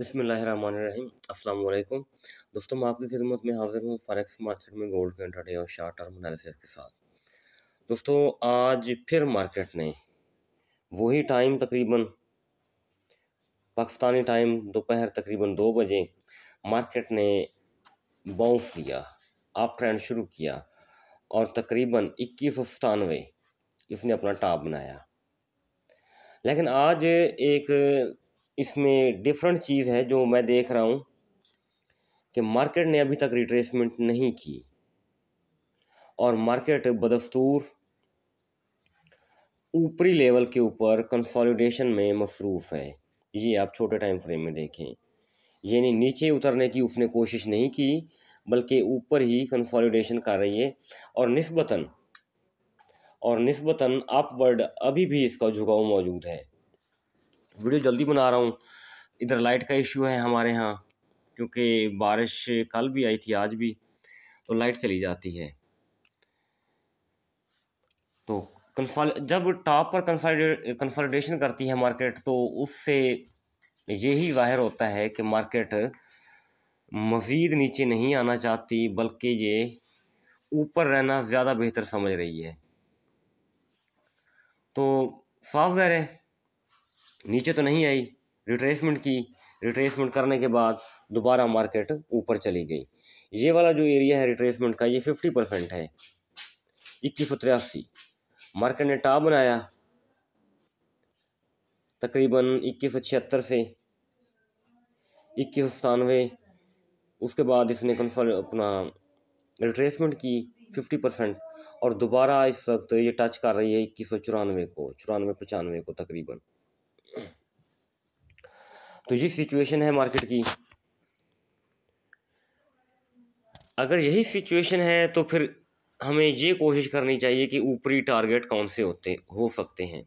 बसमीम अल्लाम दोस्तों मैं आपकी खिदमत में हाजिर हूँ फॉरेक्स मार्केट में गोल्ड के इंटरडे और शार्ट टर्म एनालिसिस के साथ दोस्तों आज फिर मार्केट ने वही टाइम तकरीबन पाकिस्तानी टाइम दोपहर तकरीबन दो बजे मार्केट ने बाउंस लिया आप ट्रेंड शुरू किया और तकरीबन इक्कीस सौ सतानवे इसने अपना टॉप बनाया लेकिन आज एक इसमें डिफरेंट चीज़ है जो मैं देख रहा हूँ कि मार्केट ने अभी तक रिट्रेसमेंट नहीं की और मार्केट बदस्तूर ऊपरी लेवल के ऊपर कंसोलिडेशन में मसरूफ़ है ये आप छोटे टाइम फ्रेम में देखें यानी नीचे उतरने की उसने कोशिश नहीं की बल्कि ऊपर ही कंसोलिडेशन कर रही है और नस्बता और नस्बता अपवर्ड अभी भी इसका झुकाव मौजूद है वीडियो जल्दी बना रहा हूँ इधर लाइट का इशू है हमारे यहाँ क्योंकि बारिश कल भी आई थी आज भी तो लाइट चली जाती है तो कंसल जब टॉप पर कंसल्टेशन करती है मार्केट तो उससे यही जाहिर होता है कि मार्केट मज़ीद नीचे नहीं आना चाहती बल्कि ये ऊपर रहना ज़्यादा बेहतर समझ रही है तो साफ ज़ाहिर है नीचे तो नहीं आई रिट्रेसमेंट की रिट्रेसमेंट करने के बाद दोबारा मार्केट ऊपर चली गई ये वाला जो एरिया है रिट्रेसमेंट का ये फिफ्टी परसेंट है इक्कीस सौ तिरासी मार्केट ने टॉप बनाया तकरीबन इक्कीस सौ छिहत्तर से इक्कीस सौ सतानवे उसके बाद इसने कंसोल अपना रिट्रेसमेंट की फिफ्टी परसेंट और दोबारा इस वक्त ये टच कर रही है इक्कीस सौ चौरानवे को चौरानवे पचानवे को तकरीबन तो ये सिचुएशन है मार्केट की अगर यही सिचुएशन है तो फिर हमें ये कोशिश करनी चाहिए कि ऊपरी टारगेट कौन से होते हो सकते हैं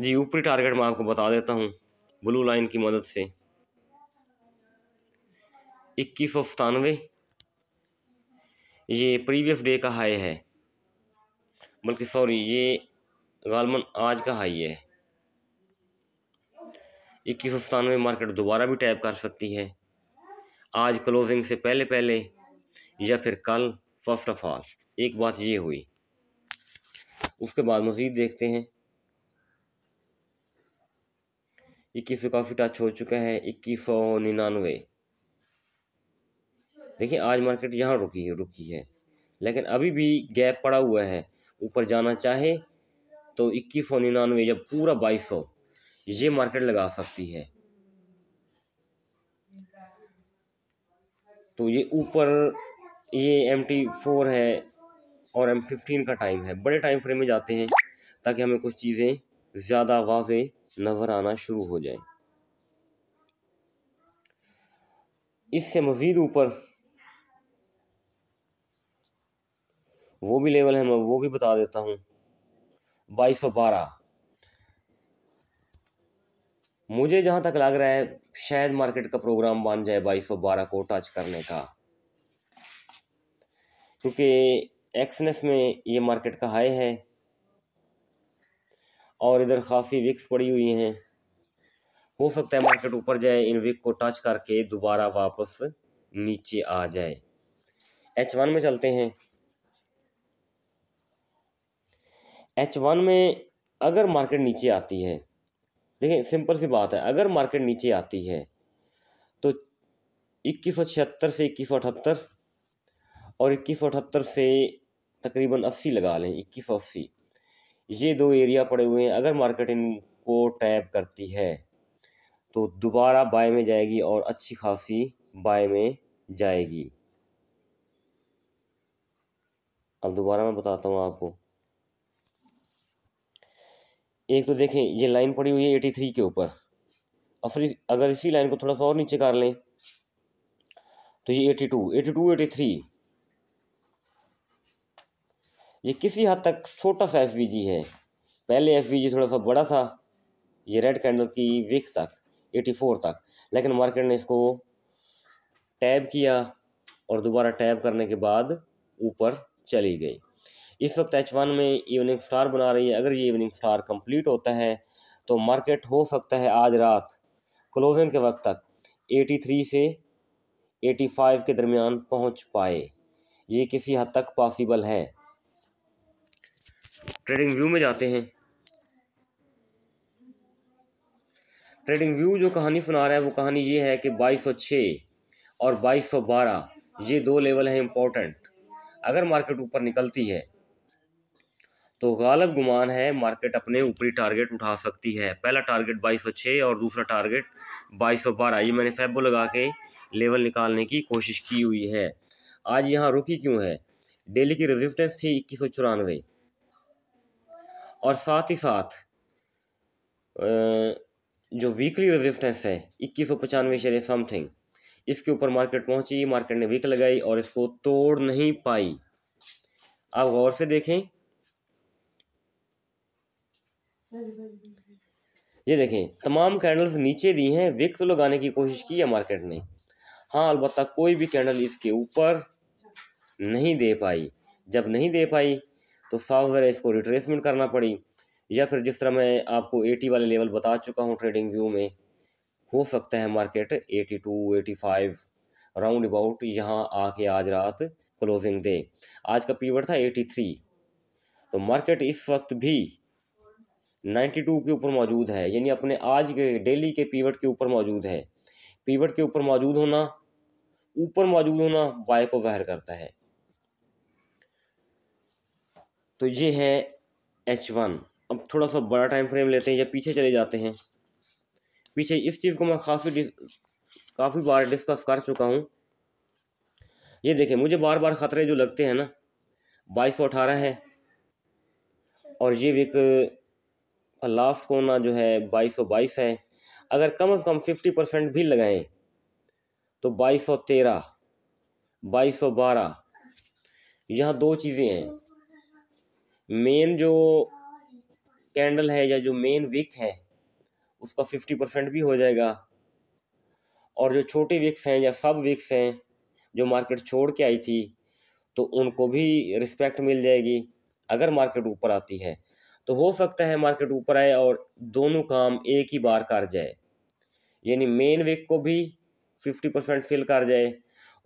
जी ऊपरी टारगेट मैं आपको बता देता हूँ ब्लू लाइन की मदद से इक्कीस सौ सतानवे ये प्रीवियस डे का हाई है बल्कि सॉरी ये गालमन आज का हाई है इक्कीस सौ सतानवे मार्केट दोबारा भी टैप कर सकती है आज क्लोजिंग से पहले पहले या फिर कल फर्स्ट ऑफ ऑल एक बात ये हुई उसके बाद मज़ीद देखते हैं इक्कीस सौ काफ़ी टच हो चुका है इक्कीस सौ निन्यानवे देखिए आज मार्केट यहाँ रुकी है रुकी है लेकिन अभी भी गैप पड़ा हुआ है ऊपर जाना चाहे तो इक्कीस सौ निन्यानवे जब पूरा बाईस सौ ये मार्केट लगा सकती है तो ये ऊपर ये एम टी फोर है और एम फिफ्टीन का टाइम है बड़े टाइम फ्रेम में जाते हैं ताकि हमें कुछ चीज़ें ज़्यादा वाजे नज़र आना शुरू हो जाए इससे मज़ीद ऊपर वो भी लेवल है मैं वो भी बता देता हूँ बाईस सौ बारह मुझे जहाँ तक लग रहा है शायद मार्केट का प्रोग्राम बन जाए बाईस सौ बारह को टच करने का क्योंकि एक्सनेस में ये मार्केट का हाई है और इधर खासी विक्स पड़ी हुई हैं हो सकता है मार्केट ऊपर जाए इन विक को टच करके दोबारा वापस नीचे आ जाए एच वन में चलते हैं एच वन में अगर मार्केट नीचे आती है देखिए सिंपल सी बात है अगर मार्केट नीचे आती है तो इक्कीस से इक्कीस और इक्कीस से तकरीबन अस्सी लगा लें इक्कीस अस्सी ये दो एरिया पड़े हुए हैं अगर मार्केट इनको टैप करती है तो दोबारा बाय में जाएगी और अच्छी खासी बाय में जाएगी अब दोबारा मैं बताता हूँ आपको एक तो देखें ये लाइन पड़ी हुई है एटी थ्री के ऊपर और फिर अगर इसी लाइन को थोड़ा सा और नीचे कर लें तो ये eighty two eighty two eighty three ये किसी हद तक छोटा सा एफ है पहले एफ थोड़ा सा बड़ा था ये रेड कैंडल की विक तक एटी फोर तक लेकिन मार्केट ने इसको टैब किया और दोबारा टैब करने के बाद ऊपर चली गई इस वक्त एच वन में इवनिंग स्टार बना रही है अगर ये इवनिंग स्टार कंप्लीट होता है तो मार्केट हो सकता है आज रात क्लोजिंग के वक्त तक 83 से 85 के दरमियान पहुंच पाए ये किसी हद तक पॉसिबल है ट्रेडिंग व्यू में जाते हैं ट्रेडिंग व्यू जो कहानी सुना रहा है वो कहानी ये है कि 2206 और 2212 ये दो लेवल हैं इम्पोर्टेंट अगर मार्केट ऊपर निकलती है तो गालब गुमान है मार्केट अपने ऊपरी टारगेट उठा सकती है पहला टारगेट बाईस सौ और दूसरा टारगेट बाईस सौ बारह ये मैंने फैबो लगा के लेवल निकालने की कोशिश की हुई है आज यहाँ रुकी क्यों है डेली की रेजिस्टेंस थी इक्कीस सौ चौरानवे और साथ ही साथ जो वीकली रेजिस्टेंस है इक्कीस सौ पचानवे शेयर समथिंग इसके ऊपर मार्केट पहुंची मार्केट ने वीक लगाई और इसको तोड़ नहीं पाई आप गौर से देखें ये देखें तमाम कैंडल्स नीचे दी हैं विक्स तो लगाने की कोशिश की है मार्केट ने हाँ अलबत् कोई भी कैंडल इसके ऊपर नहीं दे पाई जब नहीं दे पाई तो सॉफ्टवेयर इसको रिट्रेसमेंट करना पड़ी या फिर जिस तरह मैं आपको एटी वाले लेवल बता चुका हूँ ट्रेडिंग व्यू में हो सकता है market eighty two eighty five round about यहाँ आके आज रात क्लोजिंग दे आज का पीवर था एटी थ्री तो मार्केट इस वक्त भी 92 के ऊपर मौजूद है यानी अपने आज के डेली के पीवट के ऊपर मौजूद है पीवट के ऊपर मौजूद होना ऊपर मौजूद होना वाई को वहर करता है तो ये है एच वन अब थोड़ा सा बड़ा टाइम फ्रेम लेते हैं या पीछे चले जाते हैं पीछे इस चीज़ को मैं काफ़ी काफ़ी बार डिस्कस कर चुका हूँ ये देखें मुझे बार बार ख़तरे जो लगते हैं ना बाईस सौ अठारह है और ये एक और लास्ट कोना जो है बाईस सौ बाईस है अगर कम से कम फिफ्टी परसेंट भी लगाएं तो बाईस सौ तेरह बाईस सौ बारह यहाँ दो चीज़ें हैं मेन जो कैंडल है या जो मेन विक है उसका फिफ्टी परसेंट भी हो जाएगा और जो छोटे विक्स हैं या सब विक्स हैं जो मार्केट छोड़ के आई थी तो उनको भी रिस्पेक्ट मिल जाएगी अगर मार्केट ऊपर आती है तो हो सकता है मार्केट ऊपर आए और दोनों काम एक ही बार कर जाए यानी मेन वीक को भी फिफ्टी परसेंट फिल कर जाए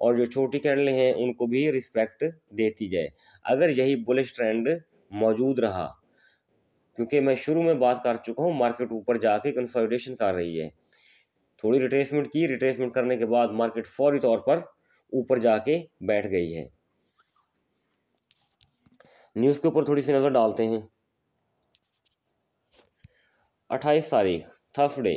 और जो छोटी कैंडलें हैं उनको भी रिस्पेक्ट देती जाए अगर यही बुलिश ट्रेंड मौजूद रहा क्योंकि मैं शुरू में बात कर चुका हूँ मार्केट ऊपर जाके कंसोलिडेशन कर रही है थोड़ी रिट्रेसमेंट की रिट्रेसमेंट करने के बाद मार्केट फौरी तौर पर ऊपर जाके बैठ गई है न्यूज़ के ऊपर थोड़ी सी नज़र डालते हैं अट्ठाईस तारीख थर्सडे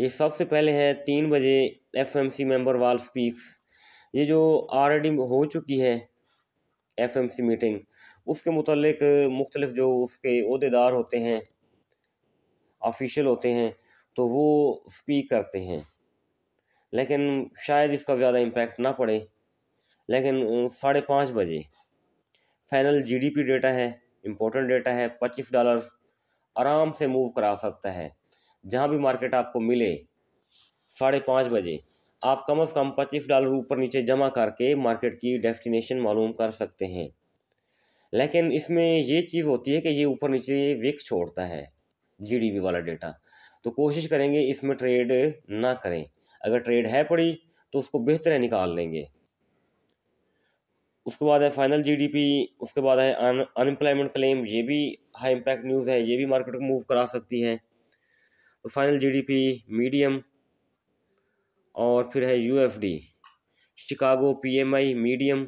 ये सबसे पहले है तीन बजे F M C member Waller speaks ये जो ऑलरेडी हो चुकी है एफ एम सी मीटिंग उसके मतलब मुख्तलिफ जो उसके अहदेदार होते हैं ऑफिशियल होते हैं तो वो स्पीक करते हैं लेकिन शायद इसका ज़्यादा इम्पेक्ट ना पड़े लेकिन साढ़े पाँच बजे फाइनल जीडीपी डेटा है इंपॉर्टेंट डेटा है पच्चीस डॉलर आराम से मूव करा सकता है जहाँ भी मार्केट आपको मिले साढ़े पाँच बजे आप कम से कम पच्चीस डॉलर ऊपर नीचे जमा करके मार्केट की डेस्टिनेशन मालूम कर सकते हैं लेकिन इसमें ये चीज़ होती है कि ये ऊपर नीचे विक छोड़ता है जीडीपी वाला डेटा तो कोशिश करेंगे इसमें ट्रेड ना करें अगर ट्रेड है पड़ी तो उसको बेहतर निकाल लेंगे उसके बाद है फाइनल जीडीपी उसके बाद है अनएम्प्लॉयमेंट क्लेम ये भी हाई इम्पैक्ट न्यूज़ है ये भी मार्केट को मूव करा सकती है तो फाइनल जीडीपी मीडियम और फिर है यूएफडी शिकागो पीएमआई मीडियम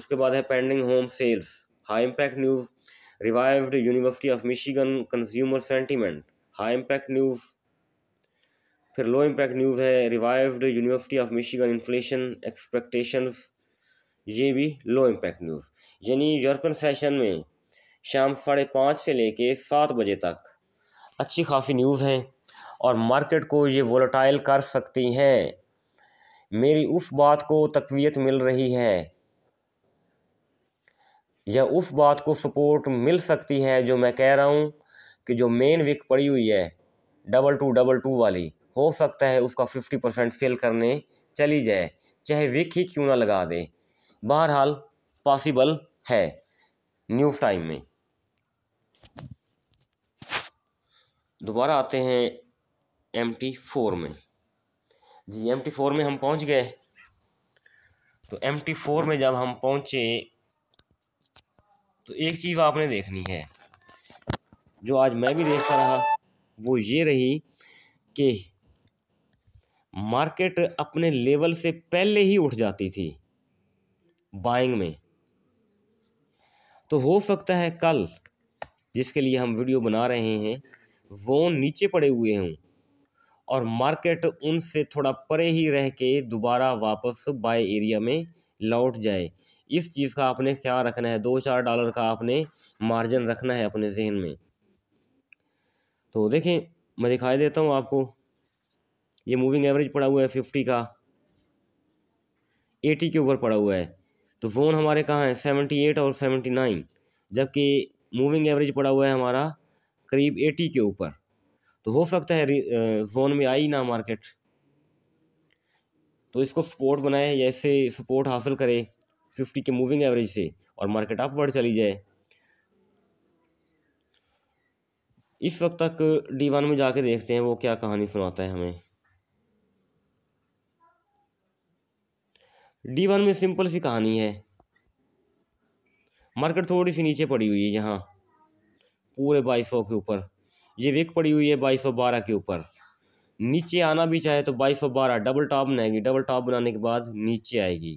उसके बाद है pending home sales high impact news revised university of Michigan consumer sentiment high impact news फिर लो इम्पैक्ट न्यूज़ है revised university of Michigan inflation expectations ये भी लो इम्पैक्ट न्यूज़ यानी European session में शाम साढ़े पाँच से लेके सात बजे तक अच्छी खासी न्यूज़ हैं और मार्केट को ये वोलाटाइल कर सकती हैं मेरी उस बात को तकवीत मिल रही है या उस बात को सपोर्ट मिल सकती है जो मैं कह रहा हूँ कि जो मेन विक पड़ी हुई है डबल टू डबल टू वाली हो सकता है उसका फिफ्टी परसेंट फेल करने चली जाए चाहे विक ही क्यों ना लगा दे बहरहाल पॉसिबल है न्यूज़ टाइम में दोबारा आते हैं एम टी फोर में जी एम टी फोर में हम पहुंच गए तो एम टी फोर में जब हम पहुंचे तो एक चीज़ आपने देखनी है जो आज मैं भी देखता रहा वो ये रही कि मार्केट अपने लेवल से पहले ही उठ जाती थी बाइंग में तो हो सकता है कल जिसके लिए हम वीडियो बना रहे हैं वो नीचे पड़े हुए हों और मार्केट उनसे थोड़ा परे ही रह के दोबारा वापस बाय एरिया में लौट जाए इस चीज़ का आपने ख्याल रखना है दो चार डॉलर का आपने मार्जिन रखना है अपने जहन में तो देखें मैं दिखाई देता हूँ आपको ये मूविंग एवरेज पड़ा हुआ है फिफ्टी का एटी के ऊपर पड़ा हुआ है तो जोन हमारे कहाँ हैं सेवेंटी एट और सेवेंटी नाइन जबकि मूविंग एवरेज पड़ा हुआ है हमारा करीब एटी के ऊपर तो हो सकता है जोन में आई ना मार्केट तो इसको सपोर्ट बनाए या इससे सपोर्ट हासिल करे फिफ्टी के मूविंग एवरेज से और मार्केट अपवर्ड चली जाए इस वक्त तक डी वन में जाके देखते हैं वो क्या कहानी सुनाता है हमें डी वन में सिंपल सी कहानी है मार्केट थोड़ी सी नीचे पड़ी हुई है यहाँ पूरे बाईस सौ के ऊपर ये विक पड़ी हुई है बाईस सौ बारह के ऊपर नीचे आना भी चाहे तो बाईस सौ बारह डबल टॉप बनाएगी डबल टॉप बनाने के बाद नीचे आएगी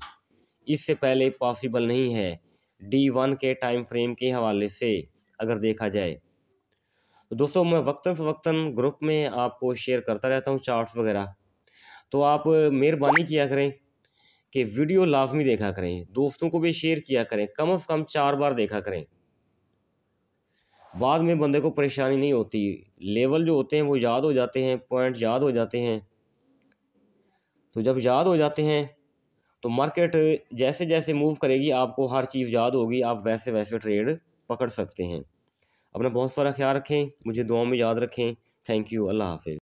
इससे पहले पॉसिबल नहीं है डी वन के टाइम फ्रेम के हवाले से अगर देखा जाए तो दोस्तों मैं वक्ता फ़वक्ता ग्रुप में आपको शेयर करता रहता हूँ चार्ट्स वगैरह तो आप मेहरबानी किया करें कि वीडियो लाजमी देखा करें दोस्तों को भी शेयर किया करें कम अज़ कम चार बार देखा करें बाद में बंदे को परेशानी नहीं होती लेवल जो होते हैं वो याद हो जाते हैं पॉइंट याद हो जाते हैं तो जब याद हो जाते हैं तो मार्केट जैसे जैसे मूव करेगी आपको हर चीज़ याद होगी आप वैसे वैसे ट्रेड पकड़ सकते हैं अपना बहुत सारा ख्याल रखें मुझे दुआ में याद रखें थैंक यू अल्लाह हाफिज़